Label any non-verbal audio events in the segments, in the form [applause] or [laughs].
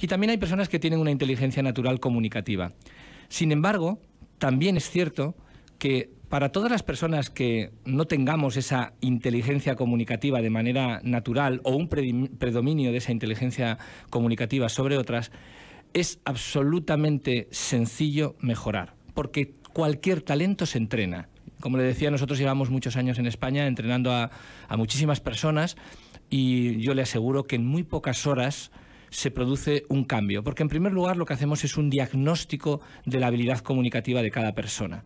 Y también hay personas que tienen una inteligencia natural comunicativa. Sin embargo, también es cierto que para todas las personas que no tengamos esa inteligencia comunicativa de manera natural o un predominio de esa inteligencia comunicativa sobre otras, es absolutamente sencillo mejorar, porque cualquier talento se entrena. Como le decía, nosotros llevamos muchos años en España entrenando a, muchísimas personas y yo le aseguro que en muy pocas horas se produce un cambio, porque en primer lugar lo que hacemos es un diagnóstico de la habilidad comunicativa de cada persona.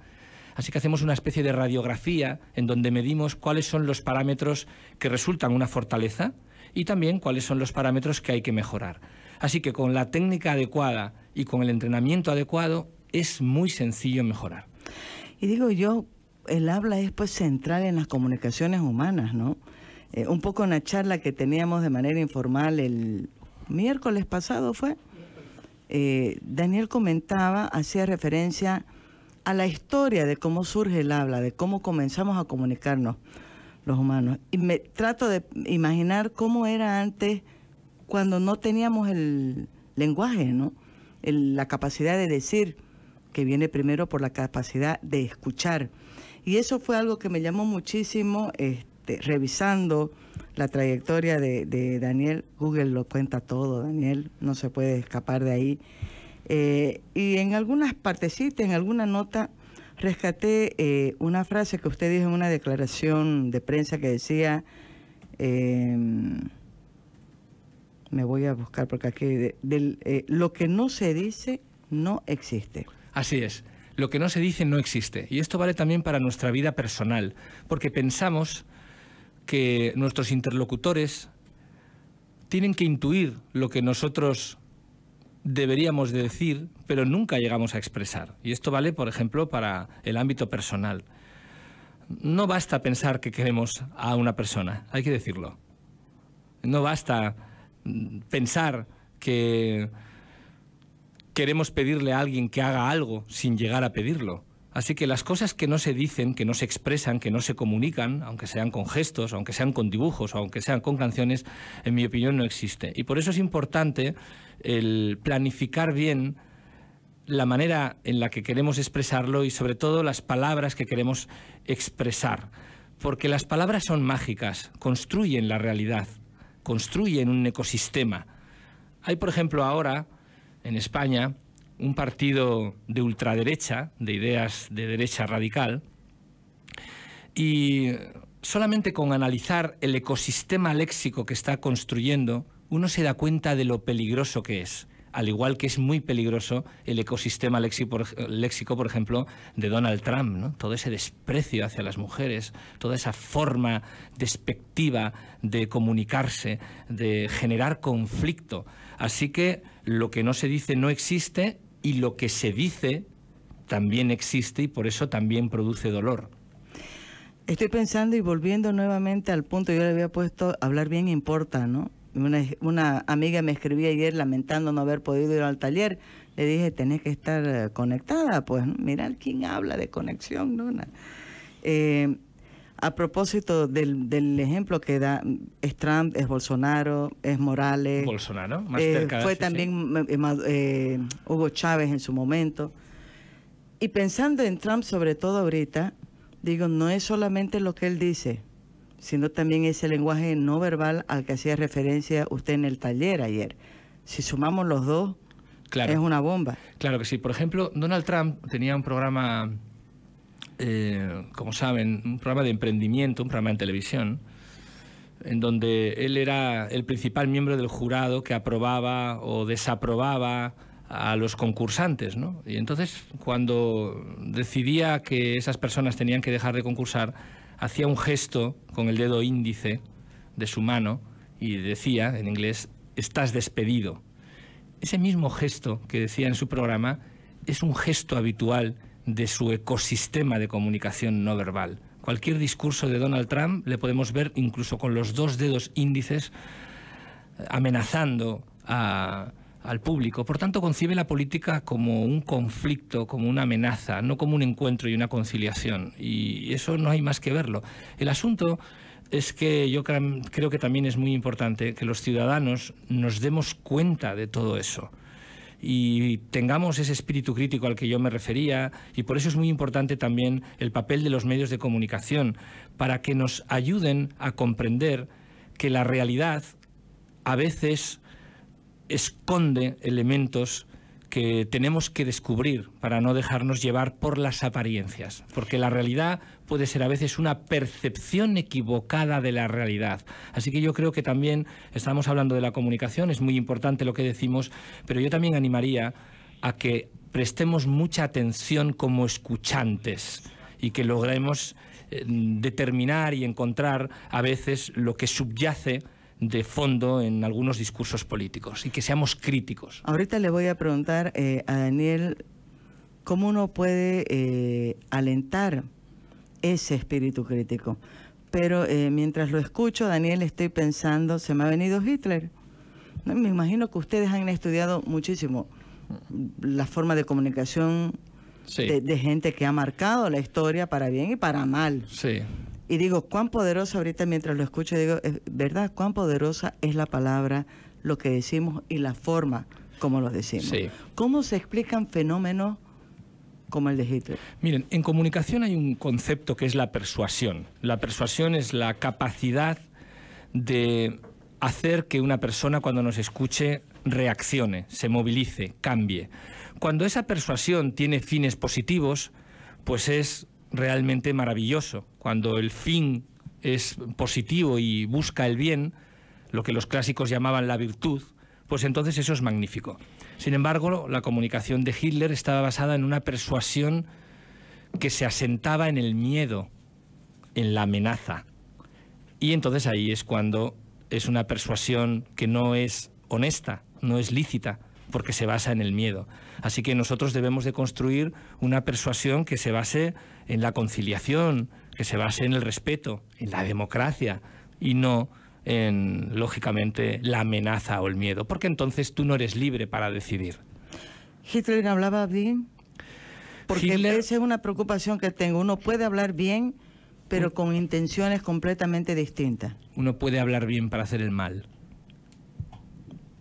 Así que hacemos una especie de radiografía en donde medimos cuáles son los parámetros que resultan una fortaleza y también cuáles son los parámetros que hay que mejorar. Así que con la técnica adecuada y con el entrenamiento adecuado es muy sencillo mejorar. Y digo yo, el habla es pues central en las comunicaciones humanas, ¿no? Eh, un poco en la charla que teníamos de manera informal el miércoles pasado fue, eh, Daniel comentaba, hacía referencia a la historia de cómo surge el habla, de cómo comenzamos a comunicarnos los humanos. Y me trato de imaginar cómo era antes cuando no teníamos el lenguaje, ¿no? la capacidad de decir, que viene primero por la capacidad de escuchar. Y eso fue algo que me llamó muchísimo. Este, este, revisando la trayectoria de, Daniel, Google lo cuenta todo, Daniel, no se puede escapar de ahí. Eh, y en algunas partecitas, en alguna nota, rescaté eh, una frase que usted dijo en una declaración de prensa que decía, em, me voy a buscar porque aquí, eh, lo que no se dice no existe. Así es. Lo que no se dice no existe. Y esto vale también para nuestra vida personal, porque pensamos que nuestros interlocutores tienen que intuir lo que nosotros deberíamos decir, pero nunca llegamos a expresar. Y esto vale, por ejemplo, para el ámbito personal. No basta pensar que queremos a una persona, hay que decirlo. No basta mm, pensar que queremos pedirle a alguien que haga algo sin llegar a pedirlo. Así que las cosas que no se dicen, que no se expresan, que no se comunican, aunque sean con gestos, aunque sean con dibujos, aunque sean con canciones, en mi opinión no existe. Y por eso es importante el planificar bien la manera en la que queremos expresarlo y sobre todo las palabras que queremos expresar. Porque las palabras son mágicas, construyen la realidad, construyen un ecosistema. Hay, por ejemplo, ahora en España un partido de ultraderecha, de ideas de derecha radical, y solamente con analizar el ecosistema léxico que está construyendo, uno se da cuenta de lo peligroso que es. Al igual que es muy peligroso el ecosistema léxico, por ejemplo, de Donald Trump, todo ese desprecio hacia las mujeres, toda esa forma despectiva de comunicarse, de generar conflicto. Así que lo que no se dice no existe y lo que se dice también existe y por eso también produce dolor. Estoy pensando y volviendo nuevamente al punto, yo le había puesto, hablar bien importa, ¿no? Una, amiga me escribía ayer lamentando no haber podido ir al taller. Le dije, tenés que estar eh, conectada. Pues mirar quién habla de conexión, Luna. A propósito del, ejemplo que da, es Trump, es Bolsonaro, es Morales. Bolsonaro, más eh, Fue también eh, eh, Hugo Chávez en su momento. Y pensando en Trump, sobre todo ahorita, digo, no es solamente lo que él dice, sino también ese lenguaje no verbal al que hacía referencia usted en el taller ayer. Si sumamos los dos, es una bomba. Claro que sí. Por ejemplo, Donald Trump tenía un programa eh, como saben, un programa de emprendimiento, un programa en televisión, en donde él era el principal miembro del jurado que aprobaba o desaprobaba a los concursantes. ¿no? Y entonces, cuando decidía que esas personas tenían que dejar de concursar, hacía un gesto con el dedo índice de su mano y decía, en inglés, estás despedido. Ese mismo gesto que decía en su programa es un gesto habitual de su ecosistema de comunicación no verbal. Cualquier discurso de Donald Trump le podemos ver incluso con los dos dedos índices eh, amenazando al público. Por tanto, concibe la política como un conflicto, como una amenaza, no como un encuentro y una conciliación. Y eso no hay más que verlo. El asunto es que yo creo que también es muy importante que los ciudadanos nos demos cuenta de todo eso y tengamos ese espíritu crítico al que yo me refería y por eso es muy importante también el papel de los medios de comunicación para que nos ayuden a comprender que la realidad a veces esconde elementos que tenemos que descubrir para no dejarnos llevar por las apariencias, porque la realidad puede ser a veces una percepción equivocada de la realidad. Así que yo creo que también estamos hablando de la comunicación, es muy importante lo que decimos, pero yo también animaría a que prestemos mucha atención como escuchantes y que logremos eh, determinar y encontrar a veces lo que subyace de fondo en algunos discursos políticos y que seamos críticos. Ahorita le voy a preguntar eh, a Daniel cómo uno puede eh, alentar ese espíritu crítico. Pero eh, mientras lo escucho, Daniel, estoy pensando, se me ha venido Hitler. Me imagino que ustedes han estudiado muchísimo la forma de comunicación de, de gente que ha marcado la historia para bien y para mal. Sí. Y digo, cuán poderosa, ahorita mientras lo escucho, digo, ¿verdad? Cuán poderosa es la palabra, lo que decimos y la forma como lo decimos. ¿Cómo se explican fenómenos como el de Hitler? Miren, en comunicación hay un concepto que es la persuasión. La persuasión es la capacidad de hacer que una persona cuando nos escuche reaccione, se movilice, cambie. Cuando esa persuasión tiene fines positivos, pues es realmente maravilloso. Cuando el fin es positivo y busca el bien, lo que los clásicos llamaban la virtud, pues entonces eso es magnífico. Sin embargo, la comunicación de Hitler estaba basada en una persuasión que se asentaba en el miedo, en la amenaza. Y entonces ahí es cuando es una persuasión que no es honesta, no es lícita, porque se basa en el miedo. Así que nosotros debemos de construir una persuasión que se base en la conciliación, que se base en el respeto, en la democracia y no en, lógicamente, la amenaza o el miedo, porque entonces tú no eres libre para decidir. Hitler hablaba bien, porque esa es una preocupación que tengo. Uno puede hablar bien, pero con intenciones completamente distintas. Uno puede hablar bien para hacer el mal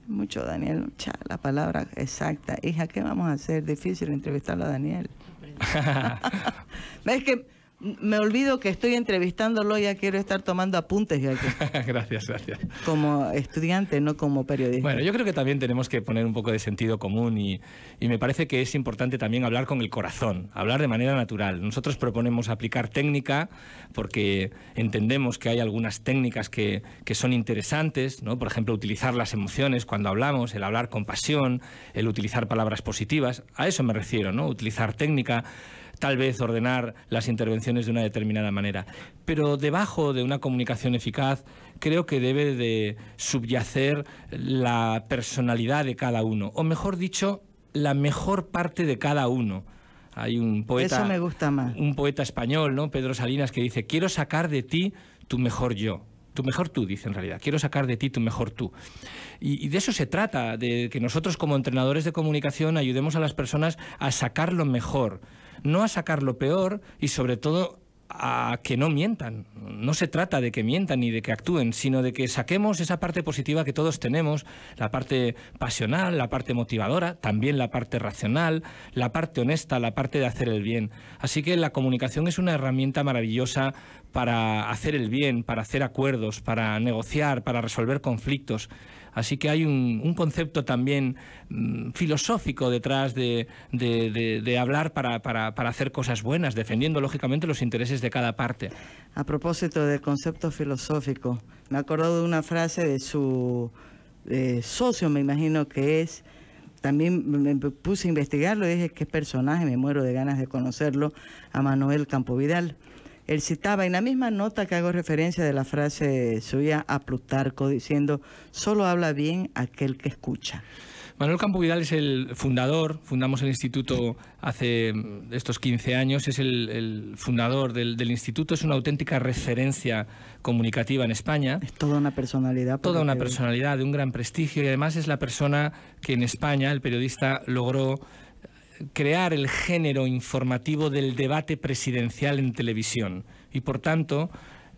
mucho Daniel, la palabra exacta. Hija, ¿qué vamos a hacer? Difícil entrevistarlo a Daniel. ¿Ves [laughs] [laughs] que me olvido que estoy entrevistándolo, ya quiero estar tomando apuntes. [laughs] gracias, gracias. Como estudiante, no como periodista. Bueno, yo creo que también tenemos que poner un poco de sentido común y, me parece que es importante también hablar con el corazón, hablar de manera natural. Nosotros proponemos aplicar técnica porque entendemos que hay algunas técnicas que, que son interesantes, ¿no? por ejemplo, utilizar las emociones cuando hablamos, el hablar con pasión, el utilizar palabras positivas, a eso me refiero, ¿no? utilizar técnica tal vez ordenar las intervenciones de una determinada manera. Pero debajo de una comunicación eficaz creo que debe de subyacer la personalidad de cada uno, o mejor dicho, la mejor parte de cada uno. Hay un poeta, me gusta más. un poeta español, ¿no? Pedro Salinas, que dice, quiero sacar de ti tu mejor yo tu mejor tú, dice en realidad. Quiero sacar de ti tu mejor tú. Y, y, de eso se trata, de que nosotros como entrenadores de comunicación ayudemos a las personas a sacar lo mejor no a sacar lo peor y sobre todo a que no mientan. No se trata de que mientan ni de que actúen, sino de que saquemos esa parte positiva que todos tenemos, la parte pasional, la parte motivadora, también la parte racional, la parte honesta, la parte de hacer el bien. Así que la comunicación es una herramienta maravillosa para hacer el bien, para hacer acuerdos, para negociar, para resolver conflictos. Así que hay un, un concepto también mm, filosófico detrás de, de, hablar para, hacer cosas buenas, defendiendo lógicamente los intereses de cada parte. A propósito del concepto filosófico, me he acordado de una frase de su socio, me imagino que es, también me puse a investigarlo y dije qué personaje, me muero de ganas de conocerlo, a Manuel Vidal él citaba en la misma nota que hago referencia de la frase suya a Plutarco diciendo, solo habla bien aquel que escucha. Manuel Campo Vidal es el fundador, fundamos el instituto hace mm, estos 15 años, es el, fundador del, del, instituto, es una auténtica referencia comunicativa en España. Es toda una personalidad. Toda una personalidad de un gran prestigio y además es la persona que en España el periodista logró crear el género informativo del debate presidencial en televisión. Y por tanto,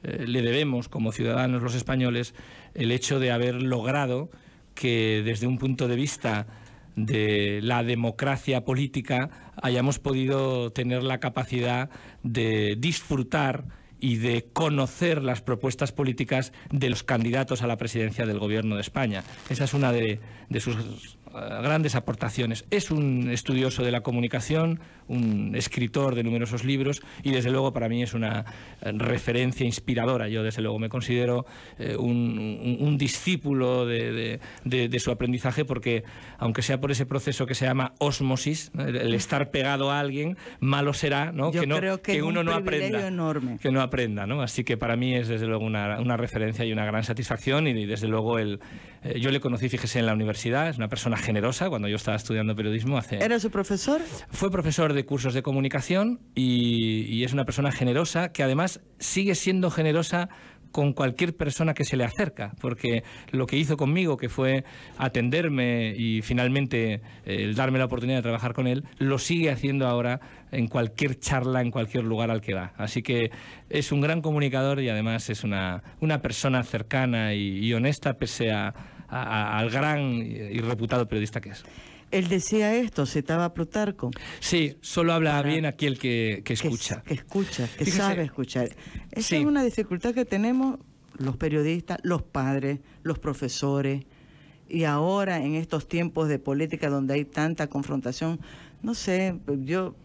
eh, le debemos, como ciudadanos los españoles, el hecho de haber logrado que desde un punto de vista de la democracia política hayamos podido tener la capacidad de disfrutar y de conocer las propuestas políticas de los candidatos a la presidencia del Gobierno de España. Esa es una de sus eh, grandes aportaciones. Es un estudioso de la comunicación, un escritor de numerosos libros y desde luego para mí es una eh, referencia inspiradora. Yo desde luego me considero eh, un, discípulo de, su aprendizaje porque aunque sea por ese proceso que se llama osmosis, el, estar pegado a alguien, malo será que, no, uno no aprenda. Que no aprenda. Así que para mí es desde luego una, referencia y una gran satisfacción y, desde luego el, yo le conocí, fíjese, en la universidad, es una persona generosa cuando yo estaba estudiando periodismo. Hace... ¿Era su profesor? Fue profesor de cursos de comunicación y, es una persona generosa que además sigue siendo generosa con cualquier persona que se le acerca, porque lo que hizo conmigo, que fue atenderme y finalmente eh, el darme la oportunidad de trabajar con él, lo sigue haciendo ahora en cualquier charla, en cualquier lugar al que va. Así que es un gran comunicador y además es una, persona cercana y honesta pese a, al gran y reputado periodista que es. Él decía esto, citaba a Plutarco. Sí, solo habla bien aquel que, que escucha. Que, escucha, que sabe escuchar. Esa es una dificultad que tenemos los periodistas, los padres, los profesores. Y ahora, en estos tiempos de política donde hay tanta confrontación, no sé, yo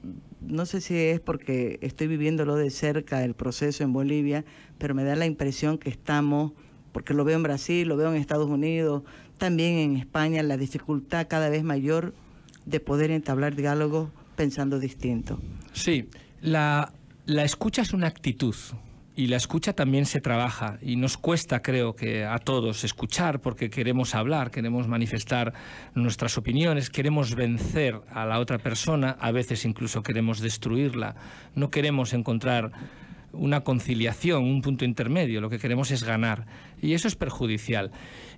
no sé si es porque estoy viviéndolo de cerca, el proceso en Bolivia, pero me da la impresión que estamos porque lo veo en Brasil, lo veo en Estados Unidos, también en España, la dificultad cada vez mayor de poder entablar diálogos pensando distinto. Sí, la, la escucha es una actitud y la escucha también se trabaja y nos cuesta creo que a todos escuchar porque queremos hablar, queremos manifestar nuestras opiniones, queremos vencer a la otra persona, a veces incluso queremos destruirla, no queremos encontrar una conciliación, un punto intermedio, lo que queremos es ganar y eso es perjudicial.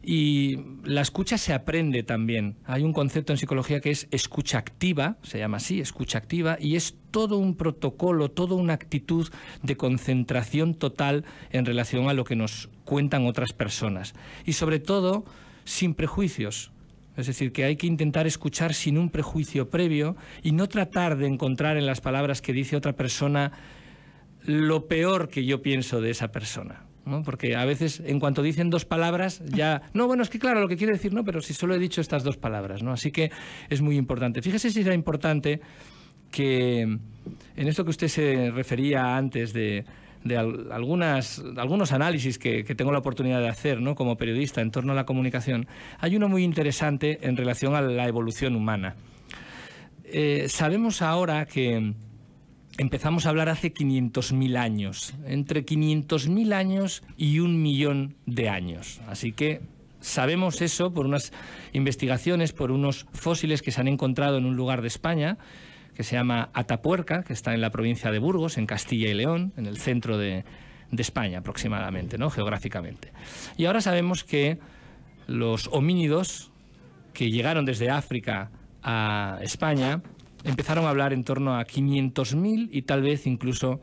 Y la escucha se aprende también. Hay un concepto en psicología que es escucha activa, se llama así, escucha activa, y es todo un protocolo, toda una actitud de concentración total en relación a lo que nos cuentan otras personas. Y sobre todo, sin prejuicios. Es decir, que hay que intentar escuchar sin un prejuicio previo y no tratar de encontrar en las palabras que dice otra persona lo peor que yo pienso de esa persona. Porque a veces, en cuanto dicen dos palabras, ya. No, bueno, es que claro, lo que quiere decir no, pero si solo he dicho estas dos palabras, ¿no? Así que es muy importante. Fíjese si era importante que en esto que usted se refería antes de, algunas, algunos análisis que, tengo la oportunidad de hacer ¿no? como periodista en torno a la comunicación, hay uno muy interesante en relación a la evolución humana. Eh, sabemos ahora que empezamos a hablar hace 500.000 años, entre 500.000 años y un millón de años. Así que sabemos eso por unas investigaciones, por unos fósiles que se han encontrado en un lugar de España que se llama Atapuerca, que está en la provincia de Burgos, en Castilla y León, en el centro de, de España aproximadamente, ¿no? geográficamente. Y ahora sabemos que los homínidos que llegaron desde África a España empezaron a hablar en torno a 500.000 y tal vez incluso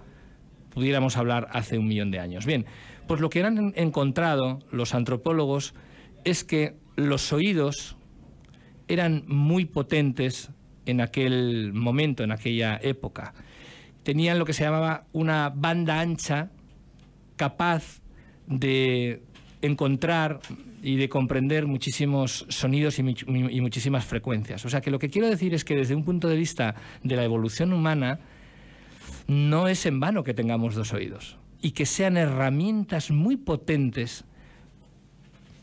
pudiéramos hablar hace un millón de años. Bien, pues lo que han encontrado los antropólogos es que los oídos eran muy potentes en aquel momento, en aquella época. Tenían lo que se llamaba una banda ancha capaz de encontrar y de comprender muchísimos sonidos y, muchísimas frecuencias. O sea que lo que quiero decir es que desde un punto de vista de la evolución humana, no es en vano que tengamos dos oídos y que sean herramientas muy potentes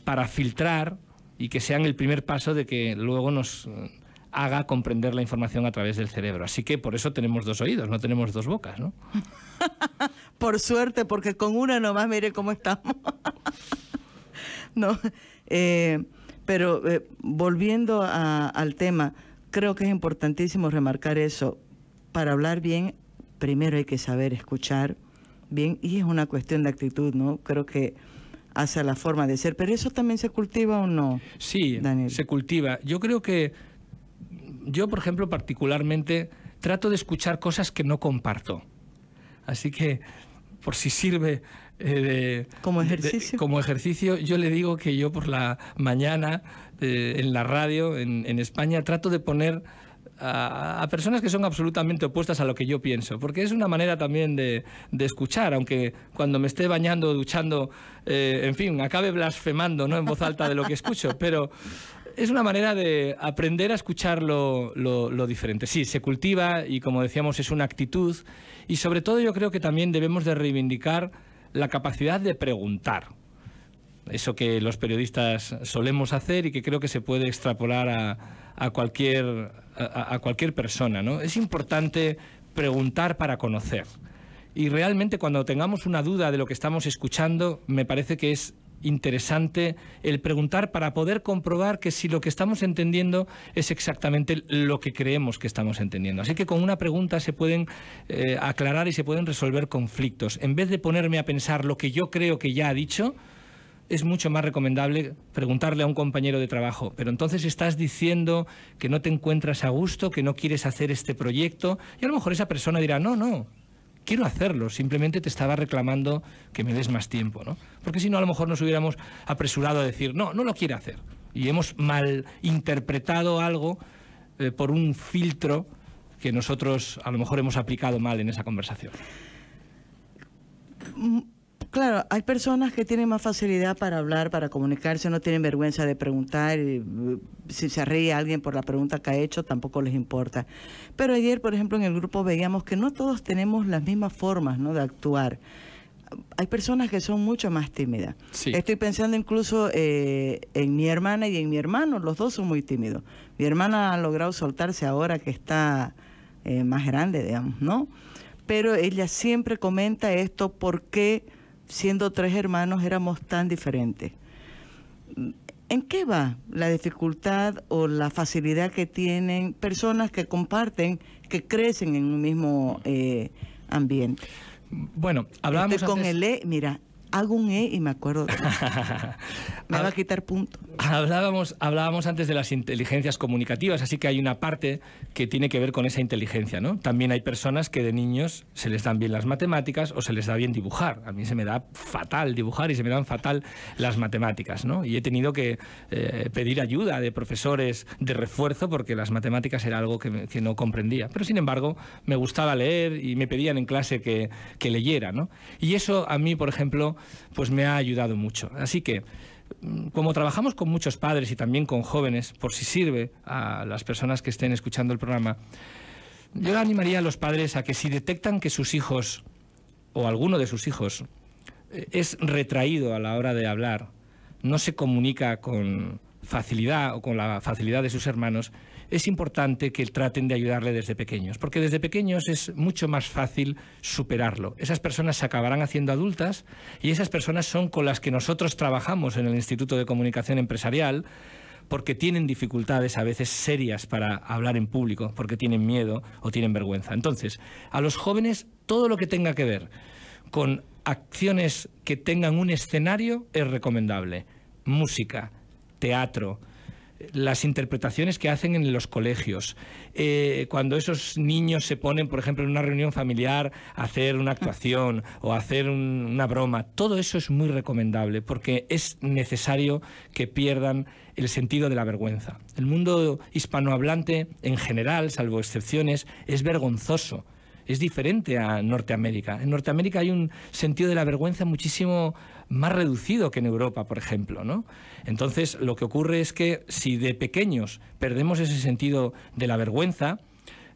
para filtrar y que sean el primer paso de que luego nos eh, haga comprender la información a través del cerebro. Así que por eso tenemos dos oídos, no tenemos dos bocas, ¿no? [laughs] por suerte, porque con una nomás mire cómo estamos. [laughs] [laughs] no, eh, pero eh, volviendo al tema, creo que es importantísimo remarcar eso. Para hablar bien, primero hay que saber escuchar bien y es una cuestión de actitud, ¿no? Creo que hace la forma de ser, pero eso también se cultiva o no? Sí, se cultiva. Yo creo que yo, por ejemplo, particularmente trato de escuchar cosas que no comparto. Así que por si sirve eh, como ejercicio. como ejercicio, yo le digo que yo por la mañana eh, en la radio en, España trato de poner a, personas que son absolutamente opuestas a lo que yo pienso, porque es una manera también de, escuchar, aunque cuando me esté bañando, duchando, eh, en fin, acabe blasfemando no en voz alta de lo que escucho, [laughs] pero es una manera de aprender a escuchar lo, lo, diferente. Sí, se cultiva y como decíamos es una actitud y sobre todo yo creo que también debemos de reivindicar la capacidad de preguntar. Eso que los periodistas solemos hacer y que creo que se puede extrapolar a, cualquier, cualquier persona. ¿no? Es importante preguntar para conocer. Y realmente cuando tengamos una duda de lo que estamos escuchando, me parece que es interesante el preguntar para poder comprobar que si lo que estamos entendiendo es exactamente lo que creemos que estamos entendiendo. Así que con una pregunta se pueden eh, aclarar y se pueden resolver conflictos. En vez de ponerme a pensar lo que yo creo que ya ha dicho, es mucho más recomendable preguntarle a un compañero de trabajo, pero entonces estás diciendo que no te encuentras a gusto, que no quieres hacer este proyecto, y a lo mejor esa persona dirá, no, no, quiero hacerlo, simplemente te estaba reclamando que me des más tiempo, ¿no? Porque si no, a lo mejor nos hubiéramos apresurado a decir, no, no lo quiere hacer. Y hemos mal interpretado algo eh, por un filtro que nosotros a lo mejor hemos aplicado mal en esa conversación. Mm, Claro, hay personas que tienen más facilidad para hablar, para comunicarse, no tienen vergüenza de preguntar. Eh, si se ríe alguien por la pregunta que ha hecho, tampoco les importa. Pero ayer, por ejemplo, en el grupo veíamos que no todos tenemos las mismas formas de actuar. Hay personas que son mucho más tímidas. Estoy pensando incluso eh, en mi hermana y en mi hermano, los dos son muy tímidos. Mi hermana ha logrado soltarse ahora que está eh, más grande, digamos, ¿no? Pero ella siempre comenta esto porque siendo tres hermanos éramos tan diferentes. ¿En qué va la dificultad o la facilidad que tienen personas que comparten, que crecen en un mismo eh, ambiente? Bueno, hablamos con hago un E y me acuerdo. [laughs] me va a quitar punto. Hablábamos, hablábamos antes de las inteligencias comunicativas, así que hay una parte que tiene que ver con esa inteligencia, ¿no? También hay personas que de niños se les dan bien las matemáticas o se les da bien dibujar. A mí se me da fatal dibujar y se me dan fatal las matemáticas, ¿no? Y he tenido que eh, pedir ayuda de profesores de refuerzo porque las matemáticas era algo que, que, no comprendía. Pero sin embargo, me gustaba leer y me pedían en clase que, que leyera, ¿no? Y eso a mí, por ejemplo, pues me ha ayudado mucho. Así que, mm, como trabajamos con muchos padres y también con jóvenes, por si sirve a las personas que estén escuchando el programa, yo animaría a los padres a que si detectan que sus hijos o alguno de sus hijos eh, es retraído a la hora de hablar, no se comunica con facilidad o con la facilidad de sus hermanos, es importante que traten de ayudarle desde pequeños, porque desde pequeños es mucho más fácil superarlo. Esas personas se acabarán haciendo adultas y esas personas son con las que nosotros trabajamos en el Instituto de Comunicación Empresarial porque tienen dificultades a veces serias para hablar en público, porque tienen miedo o tienen vergüenza. Entonces, a los jóvenes todo lo que tenga que ver con acciones que tengan un escenario es recomendable. Música, teatro, las interpretaciones que hacen en los colegios, eh, cuando esos niños se ponen, por ejemplo, en una reunión familiar a hacer una actuación o hacer una broma, todo eso es muy recomendable porque es necesario que pierdan el sentido de la vergüenza. El mundo hispanohablante en general, salvo excepciones, es vergonzoso es diferente a Norteamérica. En Norteamérica hay un sentido de la vergüenza muchísimo más reducido que en Europa, por ejemplo. ¿no? Entonces, lo que ocurre es que si de pequeños perdemos ese sentido de la vergüenza,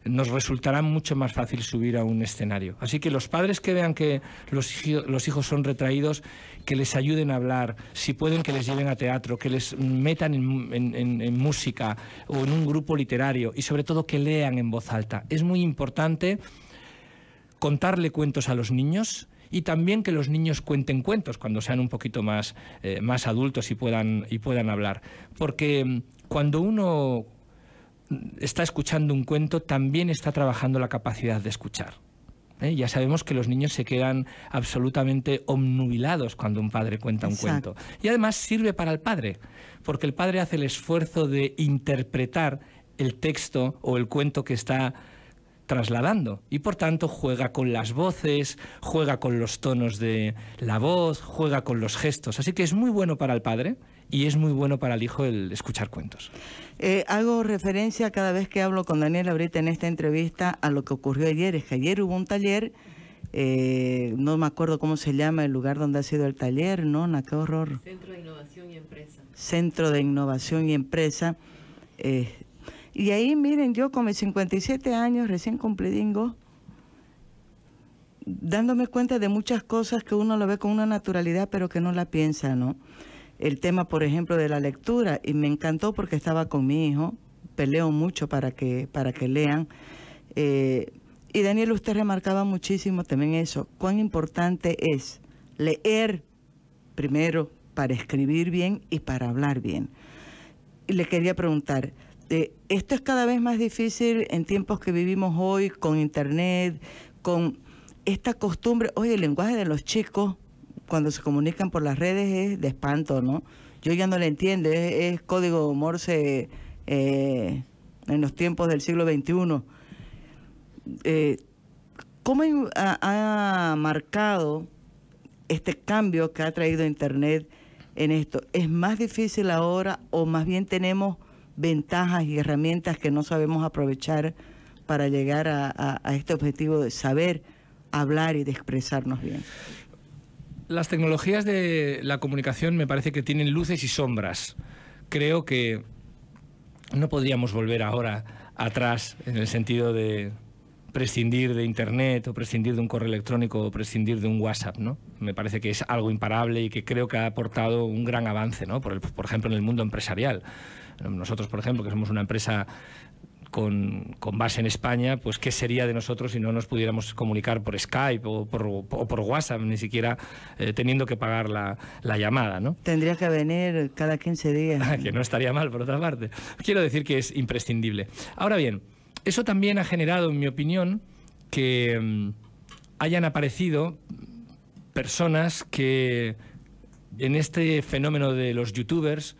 nos resultará mucho más fácil subir a un escenario. Así que los padres que vean que los, hijos son retraídos, que les ayuden a hablar, si pueden que les lleven a teatro, que les metan en música o en un grupo literario y sobre todo que lean en voz alta. Es muy importante contarle cuentos a los niños y también que los niños cuenten cuentos cuando sean un poquito más, eh, más adultos y puedan, y puedan hablar. Porque mm, cuando uno está escuchando un cuento, también está trabajando la capacidad de escuchar. ¿eh? Ya sabemos que los niños se quedan absolutamente omnubilados cuando un padre cuenta un cuento. Y además sirve para el padre, porque el padre hace el esfuerzo de interpretar el texto o el cuento que está trasladando y por tanto juega con las voces, juega con los tonos de la voz, juega con los gestos. Así que es muy bueno para el padre y es muy bueno para el hijo el escuchar cuentos. Eh, hago referencia cada vez que hablo con Daniel ahorita en esta entrevista a lo que ocurrió ayer. Es que ayer hubo un taller, eh, no me acuerdo cómo se llama el lugar donde ha sido el taller, ¿no? ¿Qué horror? Centro de Innovación y Empresa. Centro de Innovación y Empresa. Y ahí, miren, yo con mis 57 años recién cumplidingo dándome cuenta de muchas cosas que uno lo ve con una naturalidad, pero que no la piensa, ¿no? El tema, por ejemplo, de la lectura, y me encantó porque estaba con mi hijo, peleo mucho para que, para que lean. Eh, y Daniel, usted remarcaba muchísimo también eso, cuán importante es leer primero para escribir bien y para hablar bien. Y le quería preguntar, este, esto es cada vez más difícil en tiempos que vivimos hoy con internet, con esta costumbre. Oye, el lenguaje de los chicos cuando se comunican por las redes es de espanto, ¿no? Yo ya no le entiendo, es, código Morse eh, en los tiempos del siglo XXI. Eh, ¿Cómo ha marcado este cambio que ha traído Internet en esto? ¿Es más difícil ahora o más bien tenemos ventajas y herramientas que no sabemos aprovechar para llegar a, este objetivo de saber hablar y de expresarnos bien. Las tecnologías de la comunicación me parece que tienen luces y sombras. Creo que no podríamos volver ahora atrás en el sentido de prescindir de Internet o prescindir de un correo electrónico o prescindir de un WhatsApp, ¿no? Me parece que es algo imparable y que creo que ha aportado un gran avance, ¿no? por ejemplo, en el mundo empresarial. Nosotros, por ejemplo, que somos una empresa con, base en España, pues qué sería de nosotros si no nos pudiéramos comunicar por Skype o por, WhatsApp, ni siquiera eh, teniendo que pagar la, llamada, ¿no? Tendría que venir cada 15 días. [laughs] que no estaría mal, por otra parte. Quiero decir que es imprescindible. Ahora bien, eso también ha generado, en mi opinión, que mm, hayan aparecido personas que en este fenómeno de los youtubers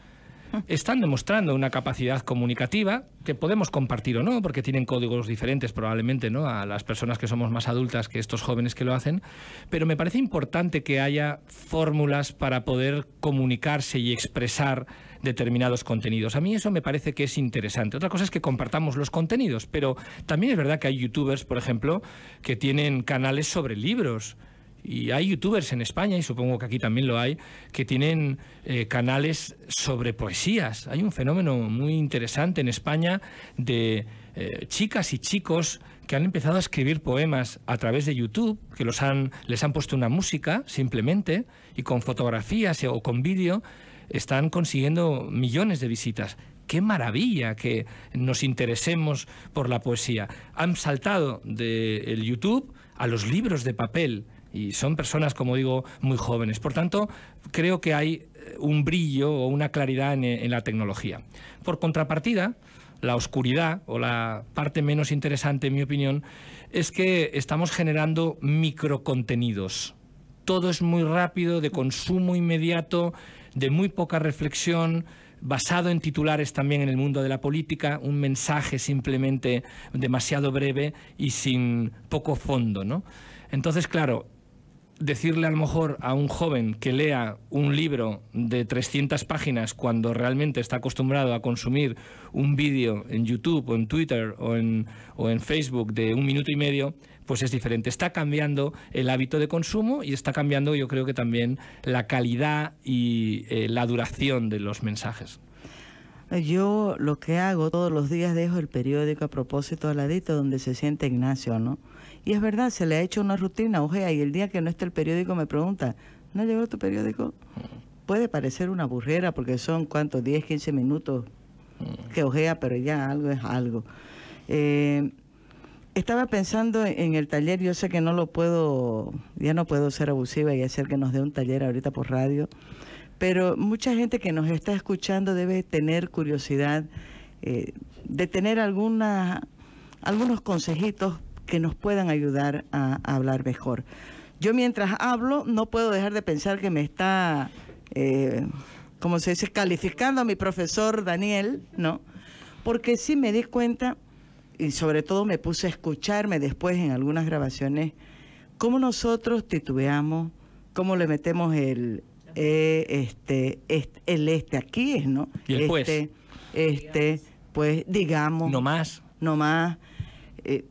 están demostrando una capacidad comunicativa que podemos compartir o no, porque tienen códigos diferentes probablemente ¿no? a las personas que somos más adultas que estos jóvenes que lo hacen, pero me parece importante que haya fórmulas para poder comunicarse y expresar determinados contenidos. A mí eso me parece que es interesante. Otra cosa es que compartamos los contenidos, pero también es verdad que hay youtubers, por ejemplo, que tienen canales sobre libros y hay youtubers en España, y supongo que aquí también lo hay, que tienen eh, canales sobre poesías. Hay un fenómeno muy interesante en España de eh, chicas y chicos que han empezado a escribir poemas a través de YouTube, que les han puesto una música simplemente, y con fotografías eh, o con vídeo están consiguiendo millones de visitas qué maravilla que nos interesemos por la poesía. Han saltado del de YouTube a los libros de papel y son personas, como digo, muy jóvenes. Por tanto, creo que hay eh, un brillo o una claridad en, la tecnología. Por contrapartida, la oscuridad o la parte menos interesante, en mi opinión, es que estamos generando microcontenidos. Todo es muy rápido, de consumo inmediato, de muy poca reflexión, basado en titulares también en el mundo de la política, un mensaje simplemente demasiado breve y sin poco fondo, ¿no? Entonces, claro, decirle a lo mejor a un joven que lea un libro de 300 páginas cuando realmente está acostumbrado a consumir un vídeo en YouTube o en Twitter o en, Facebook de un minuto y medio, pues es diferente. Está cambiando el hábito de consumo y está cambiando yo creo que también la calidad y eh, la duración de los mensajes. Yo lo que hago todos los días dejo el periódico a propósito al ladito donde se siente Ignacio, ¿no? Y es verdad, se le ha hecho una rutina, ojea, y el día que no está el periódico me pregunta, ¿no llegó tu periódico? Puede parecer una burrera porque son, ¿cuántos? 10, 15 minutos que ojea, pero ya algo es algo. Eh, estaba pensando en el taller, yo sé que no lo puedo, ya no puedo ser abusiva y hacer que nos dé un taller ahorita por radio, pero mucha gente que nos está escuchando debe tener curiosidad eh, de tener alguna, algunos consejitos que nos puedan ayudar a, hablar mejor. Yo mientras hablo no puedo dejar de pensar que me está, eh, como se dice, calificando a mi profesor Daniel, ¿no? Porque sí me di cuenta, y sobre todo me puse a escucharme después en algunas grabaciones, cómo nosotros titubeamos, cómo le metemos el, e, este, este, aquí es, ¿no? Y el pues. este, este, pues digamos. No más. No más. Eh,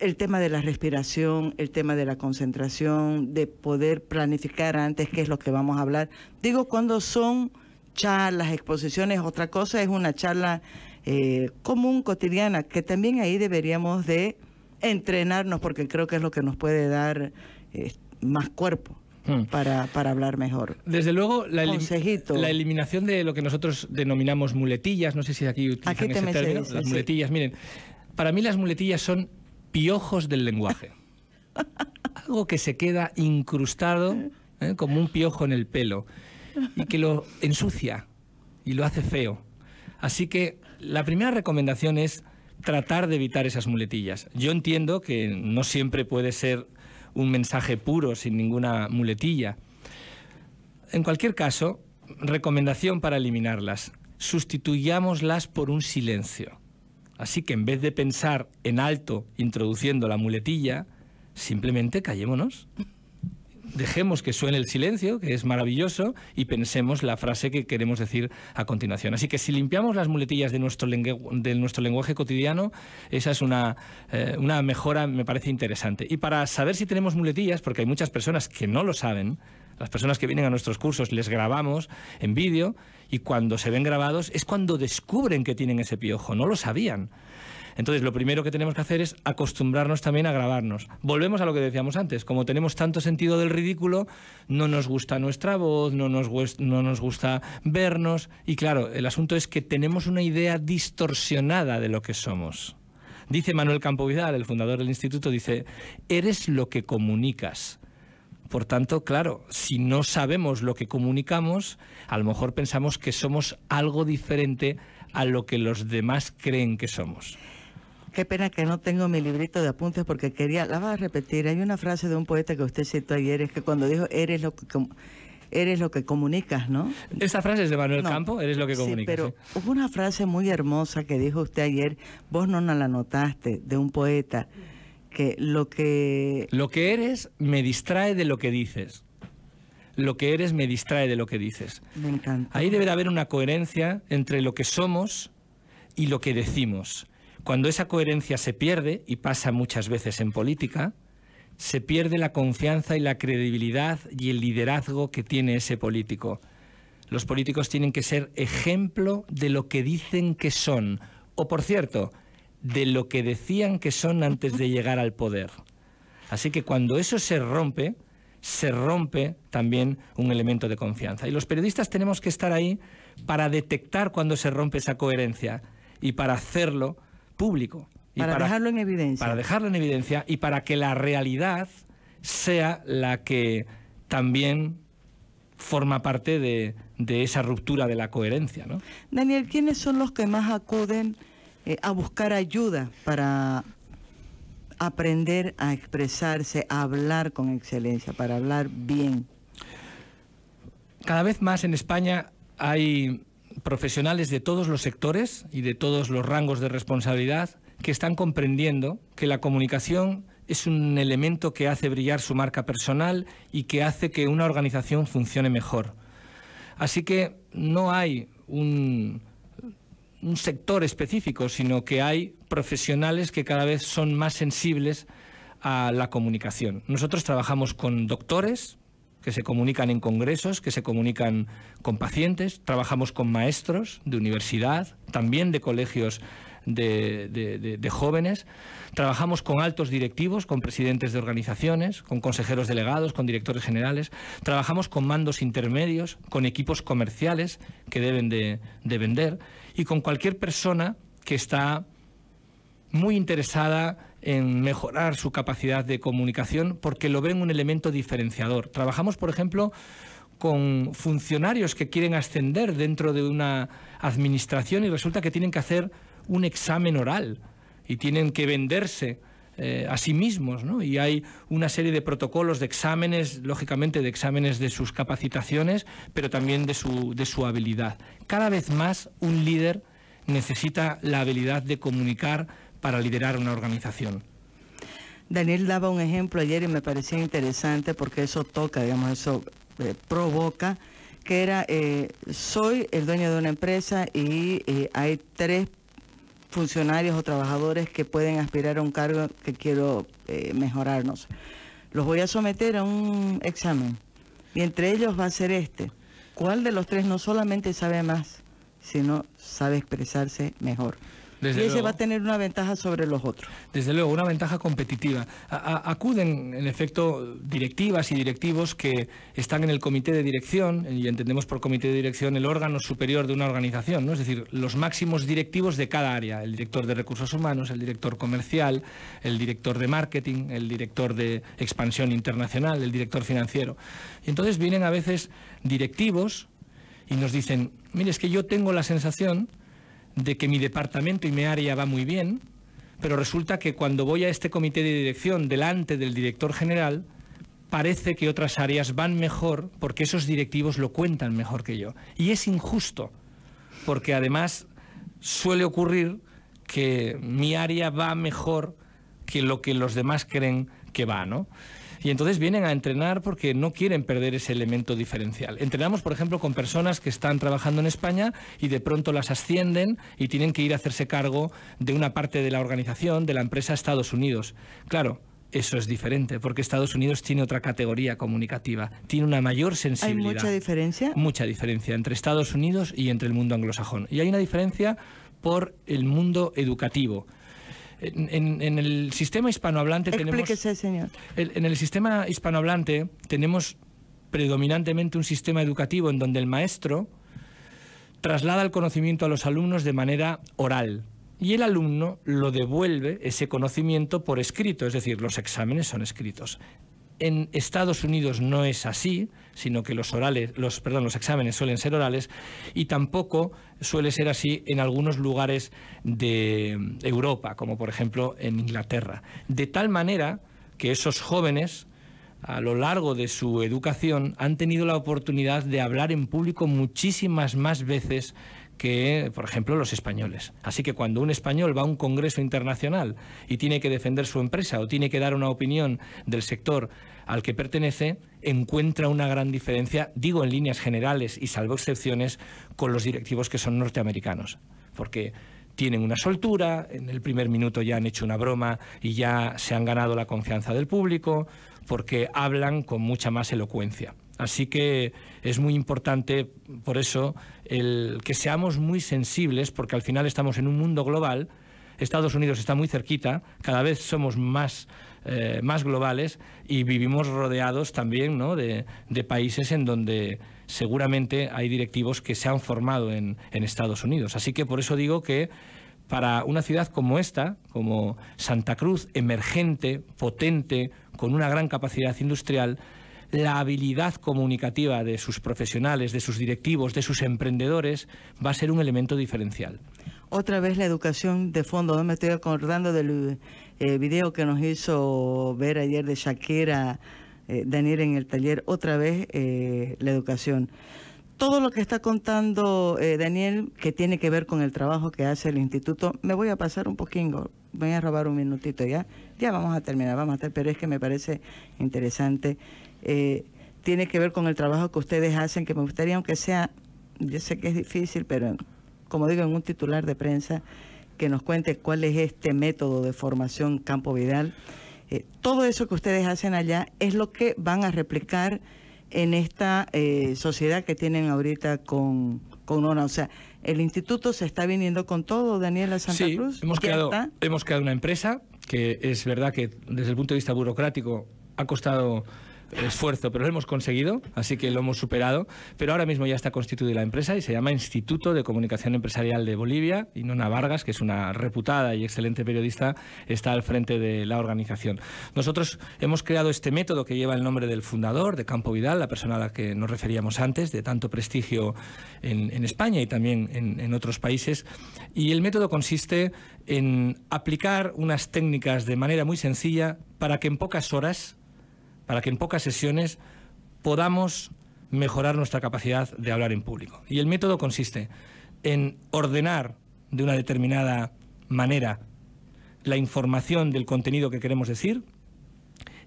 el tema de la respiración, el tema de la concentración, de poder planificar antes qué es lo que vamos a hablar. Digo, cuando son charlas, exposiciones, otra cosa es una charla eh, común, cotidiana, que también ahí deberíamos de entrenarnos porque creo que es lo que nos puede dar eh, más cuerpo. Hmm. Para, hablar mejor. Desde luego, la, eliminación de lo que nosotros denominamos muletillas, no sé si aquí utilizan ese término, las muletillas, miren, para mí las muletillas son piojos del lenguaje. Algo que se queda incrustado ¿eh? como un piojo en el pelo y que lo ensucia y lo hace feo. Así que la primera recomendación es tratar de evitar esas muletillas. Yo entiendo que no siempre puede ser un mensaje puro sin ninguna muletilla. En cualquier caso, recomendación para eliminarlas. Sustituyámoslas por un silencio. Así que en vez de pensar en alto introduciendo la muletilla, simplemente callémonos. Dejemos que suene el silencio, que es maravilloso, y pensemos la frase que queremos decir a continuación. Así que si limpiamos las muletillas de nuestro, nuestro lenguaje cotidiano, esa es eh, una mejora, me parece interesante. Y para saber si tenemos muletillas, porque hay muchas personas que no lo saben, las personas que vienen a nuestros cursos les grabamos en vídeo y cuando se ven grabados es cuando descubren que tienen ese piojo, no lo sabían. Entonces, lo primero que tenemos que hacer es acostumbrarnos también a grabarnos. Volvemos a lo que decíamos antes, como tenemos tanto sentido del ridículo, no nos gusta nuestra voz, no nos, no nos gusta vernos, y claro, el asunto es que tenemos una idea distorsionada de lo que somos. Dice Manuel Campo Vidal, el fundador del instituto, dice, eres lo que comunicas. Por tanto, claro, si no sabemos lo que comunicamos, a lo mejor pensamos que somos algo diferente a lo que los demás creen que somos. Qué pena que no tengo mi librito de apuntes porque quería, la voy a repetir, hay una frase de un poeta que usted citó ayer, es que cuando dijo, eres lo que... Eres lo que comunicas, ¿no? Esta frase es de Manuel Campo, eres lo que comunicas. Sí, pero hubo una frase muy hermosa que dijo usted ayer, vos no la notaste, de un poeta que lo que... Lo que eres me distrae de lo que dices. Lo que eres me distrae de lo que dices. Ahí debe haber una coherencia entre lo que somos y lo que decimos. Cuando esa coherencia se pierde, y pasa muchas veces en política, se pierde la confianza y la credibilidad y el liderazgo que tiene ese político. Los políticos tienen que ser ejemplo de lo que dicen que son. O por cierto, de lo que decían que son antes de llegar al poder. Así que cuando eso se rompe, se rompe también un elemento de confianza. Y los periodistas tenemos que estar ahí para detectar cuando se rompe esa coherencia y para hacerlo público. para, dejarlo en evidencia. Para dejarlo en evidencia y para que la realidad sea la que también forma parte de, esa ruptura de la coherencia. Daniel, ¿quiénes son los que más acuden eh, a buscar ayuda para aprender a expresarse, a hablar con excelencia, para hablar bien. Cada vez más en España hay profesionales de todos los sectores y de todos los rangos de responsabilidad que están comprendiendo que la comunicación es un elemento que hace brillar su marca personal y que hace que una organización funcione mejor. Así que no hay un, un sector específico, sino que hay profesionales que cada vez son más sensibles a la comunicación. Nosotros trabajamos con doctores que se comunican en congresos, que se comunican con pacientes, trabajamos con maestros de universidad, también de colegios de, jóvenes. Trabajamos con altos directivos, con presidentes de organizaciones, con consejeros delegados, con directores generales. Trabajamos con mandos intermedios, con equipos comerciales que deben de, de vender y con cualquier persona que está muy interesada en mejorar su capacidad de comunicación porque lo ven un elemento diferenciador. Trabajamos, por ejemplo, con funcionarios que quieren ascender dentro de una administración y resulta que tienen que hacer un examen oral y tienen que venderse eh, a sí mismos, ¿no? Y hay una serie de protocolos de exámenes, lógicamente de exámenes de sus capacitaciones, pero también de su, de su habilidad. Cada vez más un líder necesita la habilidad de comunicar para liderar una organización. Daniel daba un ejemplo ayer y me parecía interesante porque eso toca, digamos, eso eh, provoca, que era, eh, soy el dueño de una empresa y hay tres funcionarios o trabajadores que pueden aspirar a un cargo que quiero eh, mejorarnos. Los voy a someter a un examen y entre ellos va a ser este. ¿Cuál de los tres no solamente sabe más, sino sabe expresarse mejor? y ese va a tener una ventaja sobre los otros. Desde luego, una ventaja competitiva. acuden, en efecto, directivas y directivos que están en el comité de dirección, y entendemos por comité de dirección el órgano superior de una organización, ¿no? es decir, los máximos directivos de cada área, el director de recursos humanos, el director comercial, el director de marketing, el director de expansión internacional, el director financiero. Y entonces vienen a veces directivos y nos dicen, mire, es que yo tengo la sensación de que mi departamento y mi área va muy bien, pero resulta que cuando voy a este comité de dirección delante del director general, parece que otras áreas van mejor porque esos directivos lo cuentan mejor que yo. Y es injusto, porque además suele ocurrir que mi área va mejor que lo que los demás creen que va, ¿no? Y entonces vienen a entrenar porque no quieren perder ese elemento diferencial. Entrenamos, por ejemplo, con personas que están trabajando en España y de pronto las ascienden y tienen que ir a hacerse cargo de una parte de la organización, de la empresa Estados Unidos. Claro, eso es diferente, porque Estados Unidos tiene otra categoría comunicativa, tiene una mayor sensibilidad. ¿Hay mucha diferencia? Mucha diferencia entre Estados Unidos y entre el mundo anglosajón. Y hay una diferencia por el mundo educativo. En, el sistema hispanohablante Explíquese, señor. en el sistema hispanohablante tenemos predominantemente un sistema educativo en donde el maestro traslada el conocimiento a los alumnos de manera oral y el alumno lo devuelve ese conocimiento por escrito, es decir, los exámenes son escritos. En Estados Unidos no es así, sino que los orales, los, perdón, los exámenes suelen ser orales y tampoco suele ser así en algunos lugares de Europa, como por ejemplo en Inglaterra. De tal manera que esos jóvenes a lo largo de su educación han tenido la oportunidad de hablar en público muchísimas más veces que, por ejemplo, los españoles. Así que cuando un español va a un congreso internacional y tiene que defender su empresa o tiene que dar una opinión del sector al que pertenece, encuentra una gran diferencia, digo en líneas generales y salvo excepciones, con los directivos que son norteamericanos. Porque tienen una soltura, en el primer minuto ya han hecho una broma y ya se han ganado la confianza del público, porque hablan con mucha más elocuencia. Así que es muy importante, por eso, el que seamos muy sensibles, porque al final estamos en un mundo global. Estados Unidos está muy cerquita, cada vez somos más, eh, globales y vivimos rodeados también de, países en donde seguramente hay directivos que se han formado en Estados Unidos. Así que por eso digo que para una ciudad como esta, como Santa Cruz, emergente, potente, con una gran capacidad industrial, la habilidad comunicativa de sus profesionales, de sus directivos, de sus emprendedores, va a ser un elemento diferencial. Otra vez la educación de fondo, me estoy acordando del eh, video que nos hizo ver ayer de Shakira, eh, Daniel en el taller, otra vez eh, la educación. Todo lo que está contando Daniel, que tiene que ver con el trabajo que hace el instituto, me voy a pasar un poquito, voy a robar un minutito ya, ya vamos a terminar, vamos a terminar, pero es que me parece interesante eh, tiene que ver con el trabajo que ustedes hacen, que me gustaría, aunque sea, yo sé que es difícil, pero como digo, en un titular de prensa, que nos cuente cuál es este método de formación Campo Vidal. Eh, todo eso que ustedes hacen allá es lo que van a replicar en esta eh, sociedad que tienen ahorita con, con ONA. O sea, el instituto se está viniendo con todo, Daniela Santa Cruz. Hemos hemos creado una empresa que es verdad que desde el punto de vista burocrático ha costado esfuerzo, pero lo hemos conseguido, así que lo hemos superado. Pero ahora mismo ya está constituida la empresa y se llama Instituto de Comunicación Empresarial de Bolivia. Y Nona Vargas, que es una reputada y excelente periodista, está al frente de la organización. Nosotros hemos creado este método que lleva el nombre del fundador, de Campo Vidal, la persona a la que nos referíamos antes, de tanto prestigio en, España y también en otros países. Y el método consiste en aplicar unas técnicas de manera muy sencilla para que en pocas horas para que en pocas sesiones podamos mejorar nuestra capacidad de hablar en público. Y el método consiste en ordenar de una determinada manera la información del contenido que queremos decir,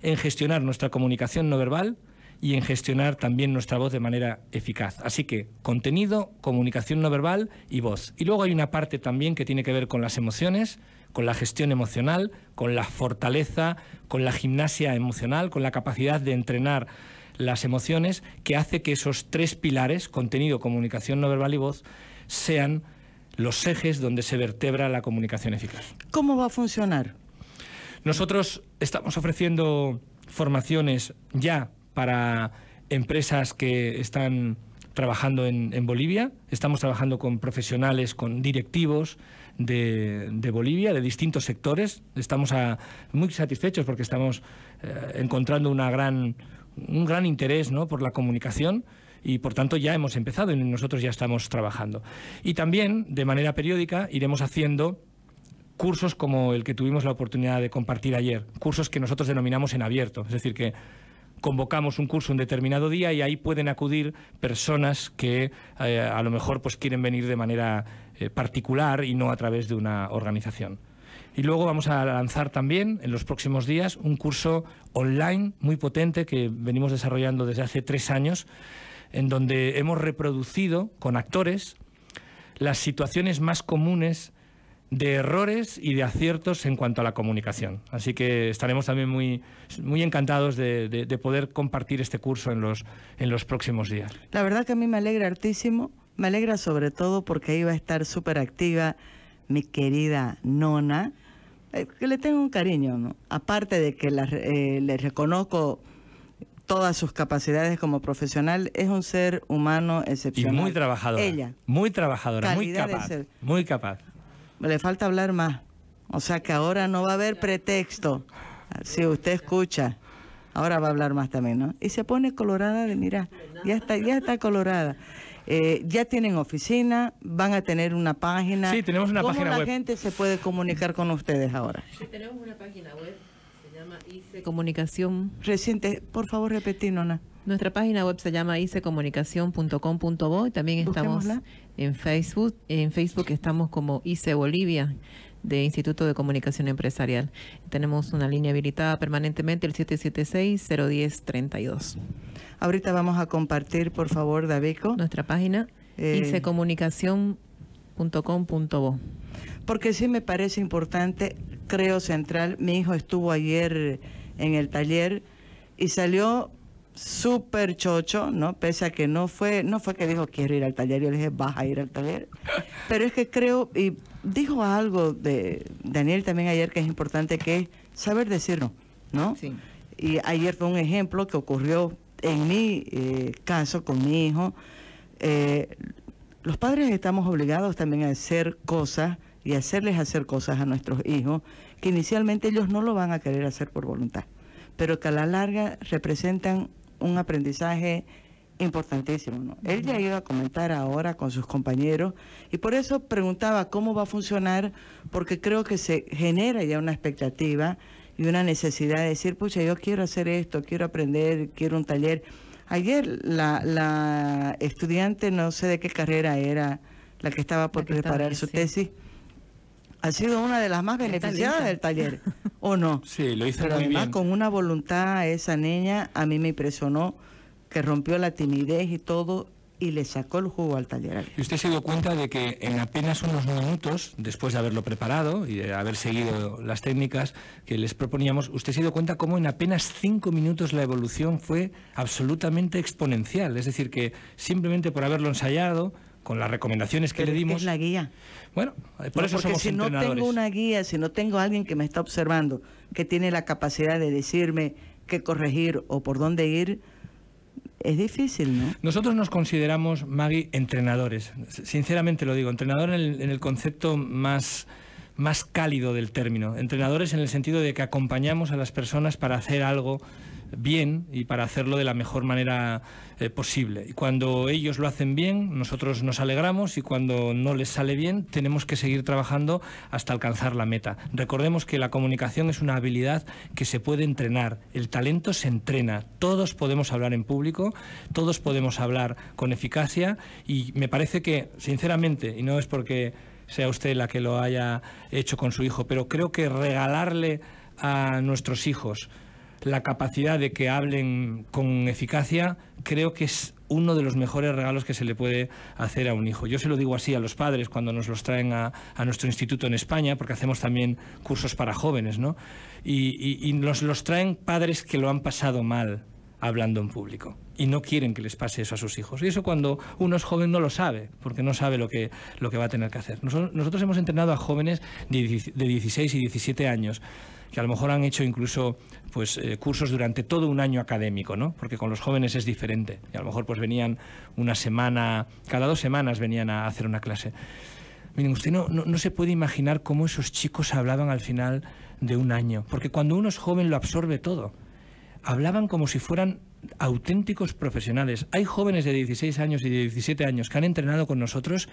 en gestionar nuestra comunicación no verbal y en gestionar también nuestra voz de manera eficaz. Así que contenido, comunicación no verbal y voz. Y luego hay una parte también que tiene que ver con las emociones con la gestión emocional, con la fortaleza, con la gimnasia emocional, con la capacidad de entrenar las emociones, que hace que esos tres pilares, contenido, comunicación no verbal y voz, sean los ejes donde se vertebra la comunicación eficaz. ¿Cómo va a funcionar? Nosotros estamos ofreciendo formaciones ya para empresas que están trabajando en, en Bolivia, estamos trabajando con profesionales, con directivos, de, Bolivia, de distintos sectores. Estamos muy satisfechos porque estamos eh, encontrando una gran, un gran interés ¿no? por la comunicación y por tanto ya hemos empezado y nosotros ya estamos trabajando. Y también de manera periódica iremos haciendo cursos como el que tuvimos la oportunidad de compartir ayer, cursos que nosotros denominamos en abierto, es decir, que convocamos un curso un determinado día y ahí pueden acudir personas que eh, a lo mejor pues quieren venir de manera eh, particular y no a través de una organización. Y luego vamos a lanzar también en los próximos días un curso online muy potente que venimos desarrollando desde hace tres años, en donde hemos reproducido con actores las situaciones más comunes de errores y de aciertos en cuanto a la comunicación. Así que estaremos también muy, muy encantados de, poder compartir este curso en los, en los próximos días. La verdad que a mí me alegra hartísimo me alegra sobre todo porque iba a estar súper activa mi querida Nona, eh, que le tengo un cariño, ¿no? Aparte de que eh, le reconozco todas sus capacidades como profesional, es un ser humano excepcional. Y muy trabajadora. Ella. Muy trabajadora, muy capaz. Muy capaz. Le falta hablar más. O sea que ahora no va a haber pretexto. Si usted escucha, ahora va a hablar más también, ¿no? Y se pone colorada de, mira, ya está, ya está colorada. Eh, ya tienen oficina, van a tener una página. Sí, tenemos una página web. ¿Cómo la gente se puede comunicar con ustedes ahora? Sí, tenemos una página web, se llama ICE Comunicación. Reciente, por favor, repetí, Nona. Nuestra página web se llama icecomunicacion.com.bo y también estamos en Facebook. En Facebook estamos como ICE Bolivia de Instituto de Comunicación Empresarial. Tenemos una línea habilitada permanentemente el 776 010 32. Ahorita vamos a compartir, por favor, Davico. Nuestra página, eh, Porque sí me parece importante, creo central, mi hijo estuvo ayer en el taller y salió súper chocho, ¿no? Pese a que no fue, no fue que dijo quiero ir al taller, yo le dije vas a ir al taller. [laughs] Pero es que creo, y dijo algo de Daniel también ayer que es importante que es saber decirlo, ¿no? Sí. Y ayer fue un ejemplo que ocurrió en mi eh, caso, con mi hijo, eh, los padres estamos obligados también a hacer cosas y hacerles hacer cosas a nuestros hijos que inicialmente ellos no lo van a querer hacer por voluntad, pero que a la larga representan un aprendizaje importantísimo. Él ya iba a comentar ahora con sus compañeros y por eso preguntaba cómo va a funcionar, porque creo que se genera ya una expectativa y una necesidad de decir, pucha, yo quiero hacer esto, quiero aprender, quiero un taller. Ayer la, estudiante, no sé de qué carrera era, la que estaba por preparar su tesis, ha sido una de las más beneficiadas del taller, ¿o no? [laughs] Sí, lo hizo Pero muy bien. con una voluntad esa niña, a mí me impresionó, que rompió la timidez y todo, y le sacó el jugo al taller. ¿Y usted se dio cuenta de que en apenas unos minutos, después de haberlo preparado y de haber seguido las técnicas que les proponíamos, usted se dio cuenta cómo en apenas cinco minutos la evolución fue absolutamente exponencial? Es decir, que simplemente por haberlo ensayado, con las recomendaciones que le dimos. Es la guía. Bueno, por eso porque si no tengo una guía, si no tengo alguien que me está observando, que tiene la capacidad de decirme qué corregir o por dónde ir, es difícil, ¿no? Nosotros nos consideramos, Maggie, entrenadores. Sinceramente lo digo, entrenador en el, en el concepto más más cálido del término. Entrenadores en el sentido de que acompañamos a las personas para hacer algo bien y para hacerlo de la mejor manera eh, posible. Y cuando ellos lo hacen bien, nosotros nos alegramos y cuando no les sale bien, tenemos que seguir trabajando hasta alcanzar la meta. Recordemos que la comunicación es una habilidad que se puede entrenar, el talento se entrena, todos podemos hablar en público, todos podemos hablar con eficacia y me parece que, sinceramente, y no es porque sea usted la que lo haya hecho con su hijo, pero creo que regalarle a nuestros hijos la capacidad de que hablen con eficacia, creo que es uno de los mejores regalos que se le puede hacer a un hijo. Yo se lo digo así a los padres cuando nos los traen a, nuestro instituto en España, porque hacemos también cursos para jóvenes, ¿no? y nos los traen padres que lo han pasado mal, hablando en público. Y no quieren que les pase eso a sus hijos. Y eso cuando uno es joven no lo sabe, porque no sabe lo que, lo que va a tener que hacer. Nosotros, hemos entrenado a jóvenes de, 16 y 17 años que a lo mejor han hecho incluso pues eh, cursos durante todo un año académico, ¿no? Porque con los jóvenes es diferente. Y a lo mejor pues venían una semana, cada dos semanas venían a hacer una clase. Miren, usted no, no, no, se puede imaginar cómo esos chicos hablaban al final de un año, porque cuando uno es joven lo absorbe todo hablaban como si fueran auténticos profesionales. Hay jóvenes de 16 años y de 17 años que han entrenado con nosotros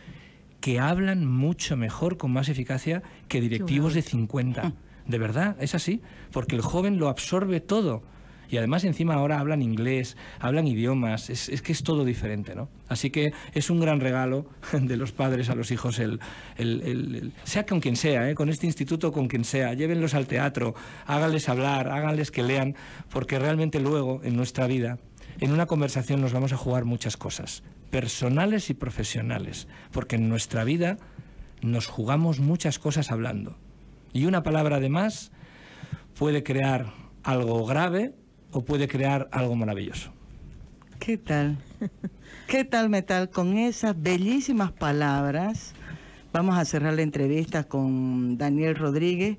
que hablan mucho mejor, con más eficacia, que directivos de 50. Ah. De verdad, es así, porque el joven lo absorbe todo y además encima ahora hablan inglés, hablan idiomas, es, que es todo diferente, ¿no? Así que es un gran regalo [laughs] de los padres a los hijos, el, sea con quien sea, ¿eh? con este instituto, con quien sea, llévenlos al teatro, háganles hablar, háganles que lean, porque realmente luego en nuestra vida, en una conversación nos vamos a jugar muchas cosas, personales y profesionales, porque en nuestra vida nos jugamos muchas cosas hablando. Y una palabra de más puede crear algo grave puede crear algo maravilloso. ¿Qué tal? ¿Qué tal, Metal? Con esas bellísimas palabras, vamos a cerrar la entrevista con Daniel Rodríguez.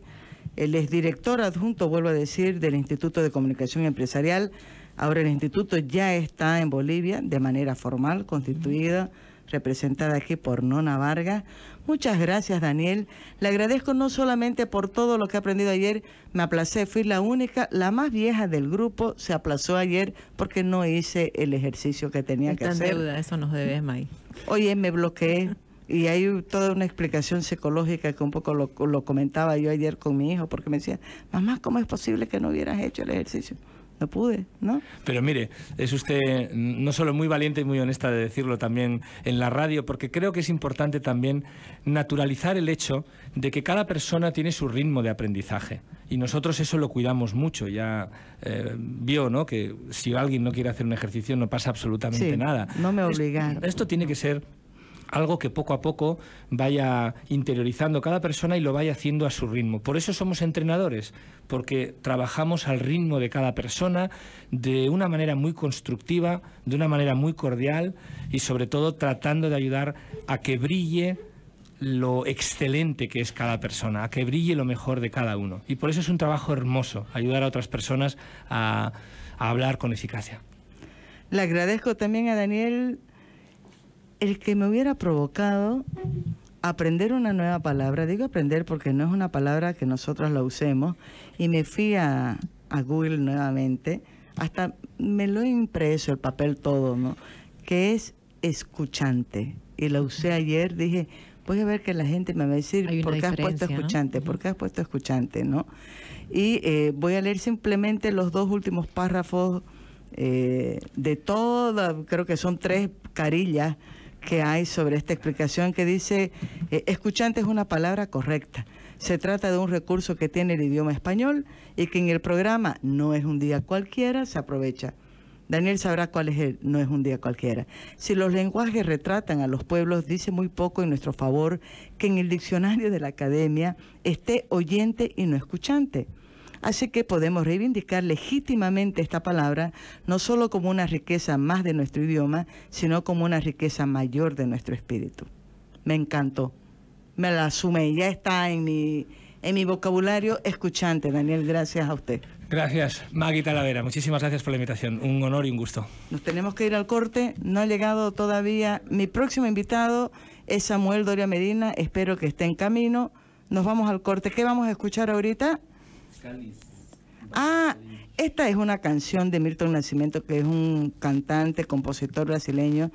el es director adjunto, vuelvo a decir, del Instituto de Comunicación Empresarial. Ahora el instituto ya está en Bolivia de manera formal, constituida representada aquí por Nona Vargas. Muchas gracias, Daniel. Le agradezco no solamente por todo lo que he aprendido ayer, me aplacé, fui la única, la más vieja del grupo, se aplazó ayer porque no hice el ejercicio que tenía que hacer. deuda, eso nos debes, May. Oye, me bloqueé. Y hay toda una explicación psicológica que un poco lo comentaba yo ayer con mi hijo, porque me decía, mamá, ¿cómo es posible que no hubieras hecho el ejercicio? no pude, ¿no? Pero mire, es usted no solo muy valiente y muy honesta de decirlo también en la radio, porque creo que es importante también naturalizar el hecho de que cada persona tiene su ritmo de aprendizaje. Y nosotros eso lo cuidamos mucho. Ya eh, vio, ¿no? Que si alguien no quiere hacer un ejercicio no pasa absolutamente nada. No me obligan. esto tiene que ser algo que poco a poco vaya interiorizando cada persona y lo vaya haciendo a su ritmo. Por eso somos entrenadores, porque trabajamos al ritmo de cada persona de una manera muy constructiva, de una manera muy cordial y sobre todo tratando de ayudar a que brille lo excelente que es cada persona, a que brille lo mejor de cada uno. Y por eso es un trabajo hermoso, ayudar a otras personas a, hablar con eficacia. Le agradezco también a Daniel el que me hubiera provocado aprender una nueva palabra, digo aprender porque no es una palabra que nosotros la usemos, y me fui a, Google nuevamente, hasta me lo he impreso el papel todo, ¿no? Que es escuchante. Y lo usé ayer, dije, voy a ver que la gente me va a decir, ¿por qué has puesto escuchante? ¿Por qué has puesto escuchante? ¿no? Y eh, voy a leer simplemente los dos últimos párrafos eh, de toda, creo que son tres carillas que hay sobre esta explicación que dice, eh, escuchante es una palabra correcta. Se trata de un recurso que tiene el idioma español y que en el programa No es un día cualquiera se aprovecha. Daniel sabrá cuál es el No es un día cualquiera. Si los lenguajes retratan a los pueblos, dice muy poco en nuestro favor que en el diccionario de la academia esté oyente y no escuchante. Así que podemos reivindicar legítimamente esta palabra, no solo como una riqueza más de nuestro idioma, sino como una riqueza mayor de nuestro espíritu. Me encantó. Me la sumé, ya está en mi, en mi vocabulario escuchante, Daniel. Gracias a usted. Gracias, Magui Talavera. Muchísimas gracias por la invitación. Un honor y un gusto. Nos tenemos que ir al corte. No ha llegado todavía. Mi próximo invitado es Samuel Doria Medina. Espero que esté en camino. Nos vamos al corte. ¿Qué vamos a escuchar ahorita? Ah, esta es una canción de Milton Nacimiento, que es un cantante, compositor brasileño.